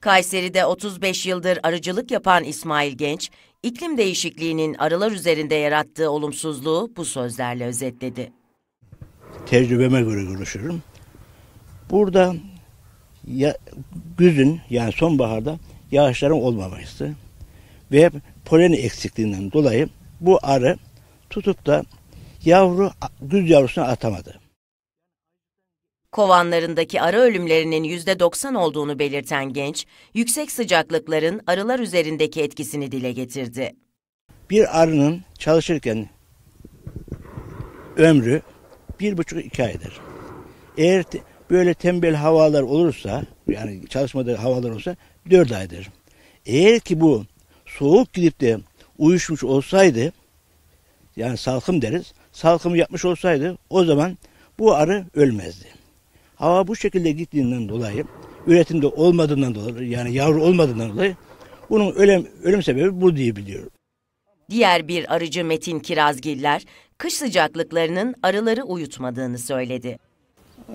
Kayseri'de 35 yıldır arıcılık yapan İsmail Genç, iklim değişikliğinin arılar üzerinde yarattığı olumsuzluğu bu sözlerle özetledi. Tecrübeme göre konuşurum. Burada ya, güzün yani sonbaharda yağışların olmaması ve hep polen eksikliğinden dolayı bu arı tutup da yavru güz yavrusunu atamadı. Kovanlarındaki arı ölümlerinin %90 olduğunu belirten genç, yüksek sıcaklıkların arılar üzerindeki etkisini dile getirdi. Bir arının çalışırken ömrü bir buçuk iki aydır. Eğer te, böyle tembel havalar olursa, yani çalışmada havalar olsa dört aydır. Eğer ki bu soğuk gidip de uyuşmuş olsaydı, yani salkım deriz, salkımı yapmış olsaydı o zaman bu arı ölmezdi. Hava bu şekilde gittiğinden dolayı, üretimde olmadığından dolayı, yani yavru olmadığından dolayı bunun ölüm, ölüm sebebi bu diye biliyorum. Diğer bir arıcı Metin Kirazgiller, kış sıcaklıklarının arıları uyutmadığını söyledi.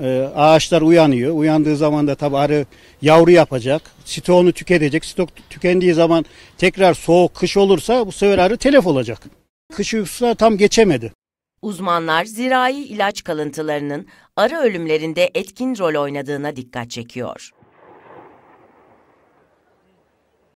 Ee, ağaçlar uyanıyor. Uyandığı zaman da tabii arı yavru yapacak. Stoğunu tüketecek. Stok tükendiği zaman tekrar soğuk kış olursa bu sefer arı telef olacak. Kış uykusuna tam geçemedi. Uzmanlar zirai ilaç kalıntılarının ara ölümlerinde etkin rol oynadığına dikkat çekiyor.